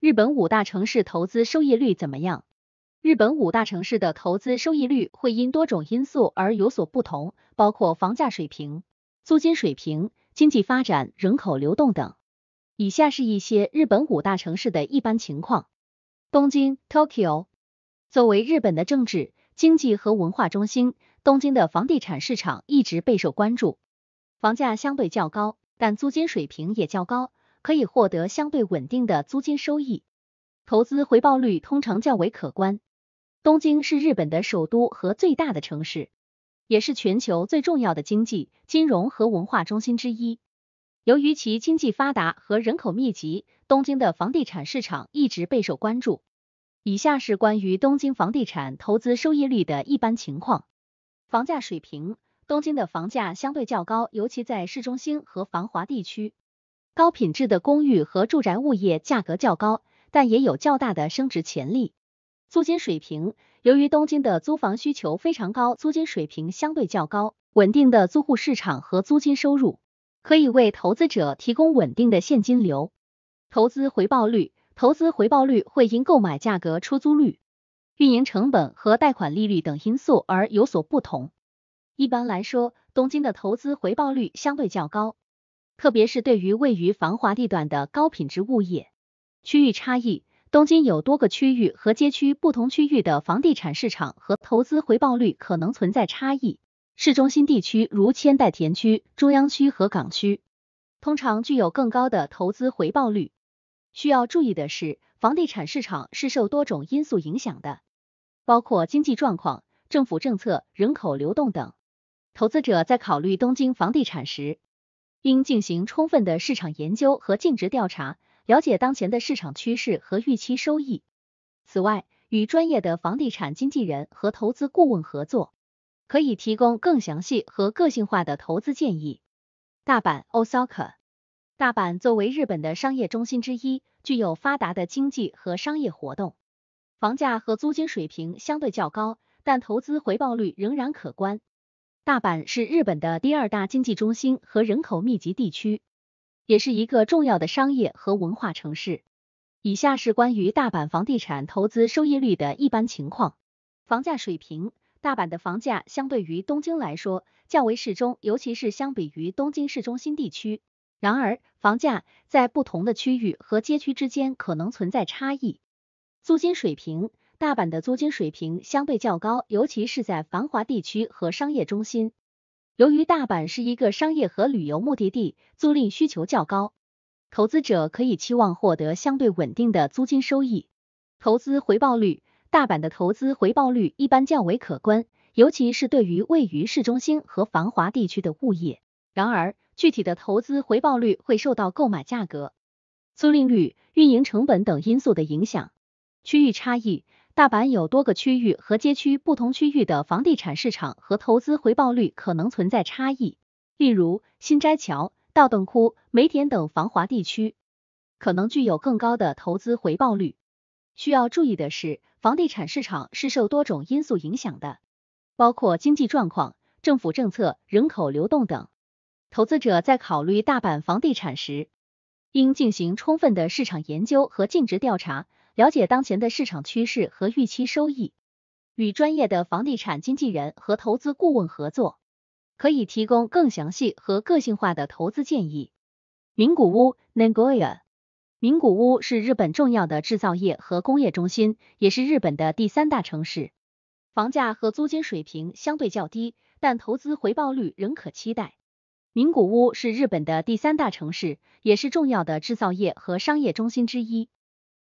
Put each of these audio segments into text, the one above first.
日本五大城市投资收益率怎么样？日本五大城市的投资收益率会因多种因素而有所不同，包括房价水平、租金水平、经济发展、人口流动等。以下是一些日本五大城市的一般情况：东京 （Tokyo） 作为日本的政治、经济和文化中心，东京的房地产市场一直备受关注，房价相对较高，但租金水平也较高。可以获得相对稳定的租金收益，投资回报率通常较为可观。东京是日本的首都和最大的城市，也是全球最重要的经济、金融和文化中心之一。由于其经济发达和人口密集，东京的房地产市场一直备受关注。以下是关于东京房地产投资收益率的一般情况：房价水平，东京的房价相对较高，尤其在市中心和繁华地区。高品质的公寓和住宅物业价格较高，但也有较大的升值潜力。租金水平，由于东京的租房需求非常高，租金水平相对较高。稳定的租户市场和租金收入可以为投资者提供稳定的现金流。投资回报率，投资回报率会因购买价格、出租率、运营成本和贷款利率等因素而有所不同。一般来说，东京的投资回报率相对较高。特别是对于位于繁华地段的高品质物业。区域差异，东京有多个区域和街区，不同区域的房地产市场和投资回报率可能存在差异。市中心地区如千代田区、中央区和港区，通常具有更高的投资回报率。需要注意的是，房地产市场是受多种因素影响的，包括经济状况、政府政策、人口流动等。投资者在考虑东京房地产时，应进行充分的市场研究和尽职调查，了解当前的市场趋势和预期收益。此外，与专业的房地产经纪人和投资顾问合作，可以提供更详细和个性化的投资建议。大阪 Osaka 大阪作为日本的商业中心之一，具有发达的经济和商业活动，房价和租金水平相对较高，但投资回报率仍然可观。大阪是日本的第二大经济中心和人口密集地区，也是一个重要的商业和文化城市。以下是关于大阪房地产投资收益率的一般情况、房价水平。大阪的房价相对于东京来说较为适中，尤其是相比于东京市中心地区。然而，房价在不同的区域和街区之间可能存在差异。租金水平。大阪的租金水平相对较高，尤其是在繁华地区和商业中心。由于大阪是一个商业和旅游目的地，租赁需求较高，投资者可以期望获得相对稳定的租金收益。投资回报率，大阪的投资回报率一般较为可观，尤其是对于位于市中心和繁华地区的物业。然而，具体的投资回报率会受到购买价格、租赁率、运营成本等因素的影响。区域差异。大阪有多个区域和街区，不同区域的房地产市场和投资回报率可能存在差异。例如，新斋桥、道顿窟、梅田等繁华地区，可能具有更高的投资回报率。需要注意的是，房地产市场是受多种因素影响的，包括经济状况、政府政策、人口流动等。投资者在考虑大阪房地产时，应进行充分的市场研究和尽职调查。了解当前的市场趋势和预期收益，与专业的房地产经纪人和投资顾问合作，可以提供更详细和个性化的投资建议。名古屋 （Nagoya） 名古屋是日本重要的制造业和工业中心，也是日本的第三大城市，房价和租金水平相对较低，但投资回报率仍可期待。名古屋是日本的第三大城市，也是重要的制造业和商业中心之一。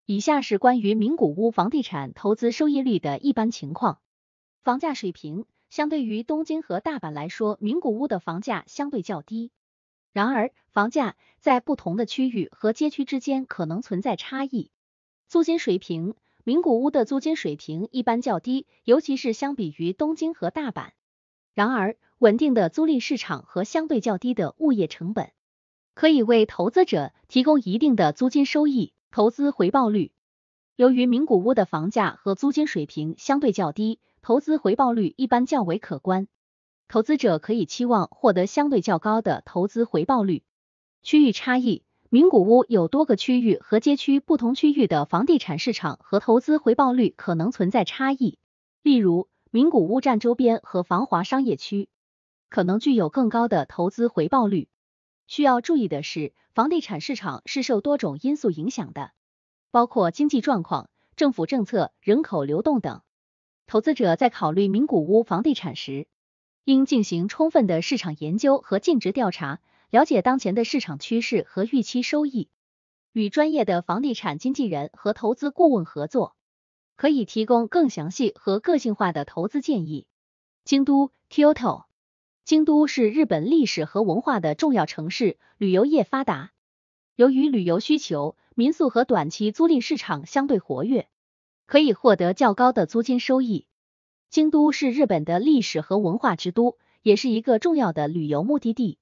以下是关于名古屋房地产投资收益率的一般情况。房价水平相对于东京和大阪来说，名古屋的房价相对较低。然而，房价在不同的区域和街区之间可能存在差异。租金水平，名古屋的租金水平一般较低，尤其是相比于东京和大阪。然而，稳定的租赁市场和相对较低的物业成本，可以为投资者提供一定的租金收益。投资回报率，由于名古屋的房价和租金水平相对较低，投资回报率一般较为可观。投资者可以期望获得相对较高的投资回报率。区域差异，名古屋有多个区域和街区，不同区域的房地产市场和投资回报率可能存在差异。例如，名古屋站周边和繁华商业区，可能具有更高的投资回报率。需要注意的是，房地产市场是受多种因素影响的，包括经济状况、政府政策、人口流动等。投资者在考虑名古屋房地产时，应进行充分的市场研究和尽职调查，了解当前的市场趋势和预期收益。与专业的房地产经纪人和投资顾问合作，可以提供更详细和个性化的投资建议。京都 Kyoto。京都是日本历史和文化的重要城市，旅游业发达。由于旅游需求，民宿和短期租赁市场相对活跃，可以获得较高的租金收益。京都是日本的历史和文化之都，也是一个重要的旅游目的地。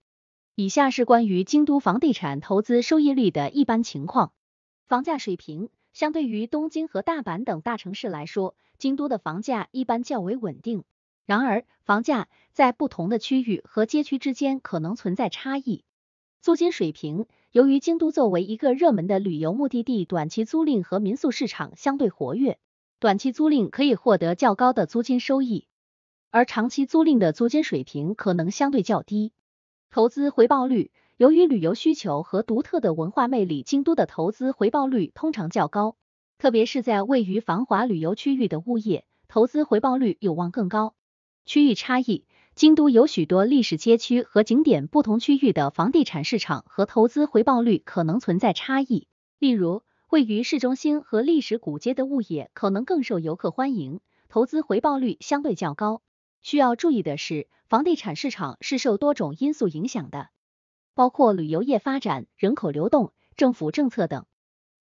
以下是关于京都房地产投资收益率的一般情况：房价水平相对于东京和大阪等大城市来说，京都的房价一般较为稳定。然而，房价在不同的区域和街区之间可能存在差异。租金水平，由于京都作为一个热门的旅游目的地，短期租赁和民宿市场相对活跃，短期租赁可以获得较高的租金收益，而长期租赁的租金水平可能相对较低。投资回报率，由于旅游需求和独特的文化魅力，京都的投资回报率通常较高，特别是在位于繁华旅游区域的物业，投资回报率有望更高。区域差异，京都有许多历史街区和景点，不同区域的房地产市场和投资回报率可能存在差异。例如，位于市中心和历史古街的物业可能更受游客欢迎，投资回报率相对较高。需要注意的是，房地产市场是受多种因素影响的，包括旅游业发展、人口流动、政府政策等。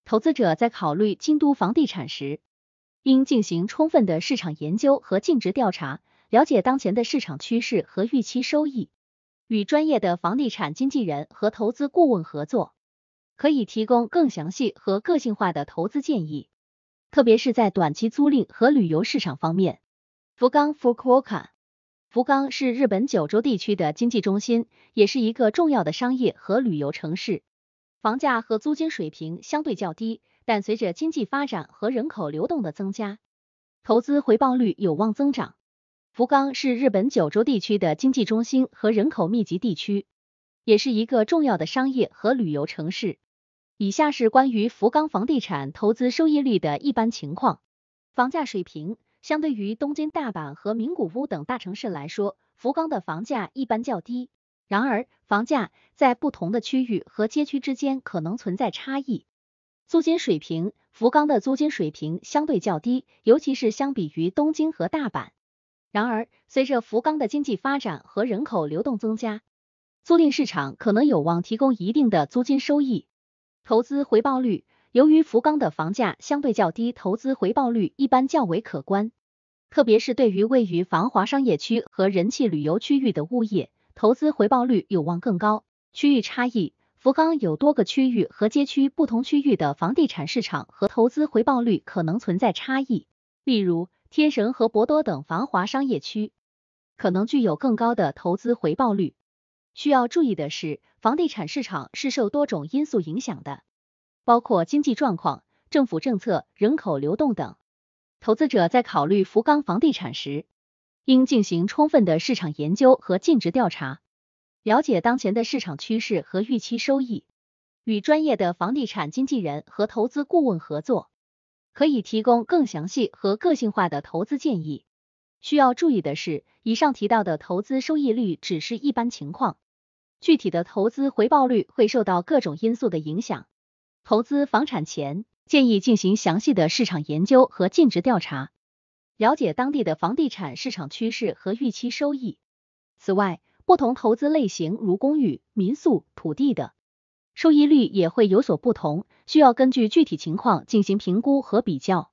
投资者在考虑京都房地产时，应进行充分的市场研究和尽职调查。了解当前的市场趋势和预期收益，与专业的房地产经纪人和投资顾问合作，可以提供更详细和个性化的投资建议。特别是在短期租赁和旅游市场方面。福冈 （Fukuoka） 福冈是日本九州地区的经济中心，也是一个重要的商业和旅游城市。房价和租金水平相对较低，但随着经济发展和人口流动的增加，投资回报率有望增长。福冈是日本九州地区的经济中心和人口密集地区，也是一个重要的商业和旅游城市。以下是关于福冈房地产投资收益率的一般情况：房价水平，相对于东京、大阪和名古屋等大城市来说，福冈的房价一般较低。然而，房价在不同的区域和街区之间可能存在差异。租金水平，福冈的租金水平相对较低，尤其是相比于东京和大阪。然而，随着福冈的经济发展和人口流动增加，租赁市场可能有望提供一定的租金收益。投资回报率由于福冈的房价相对较低，投资回报率一般较为可观，特别是对于位于繁华商业区和人气旅游区域的物业，投资回报率有望更高。区域差异，福冈有多个区域和街区，不同区域的房地产市场和投资回报率可能存在差异，例如。天神和博多等繁华商业区可能具有更高的投资回报率。需要注意的是，房地产市场是受多种因素影响的，包括经济状况、政府政策、人口流动等。投资者在考虑福冈房地产时，应进行充分的市场研究和尽职调查，了解当前的市场趋势和预期收益，与专业的房地产经纪人和投资顾问合作。可以提供更详细和个性化的投资建议。需要注意的是，以上提到的投资收益率只是一般情况，具体的投资回报率会受到各种因素的影响。投资房产前，建议进行详细的市场研究和尽职调查，了解当地的房地产市场趋势和预期收益。此外，不同投资类型如公寓、民宿、土地等。收益率也会有所不同，需要根据具体情况进行评估和比较。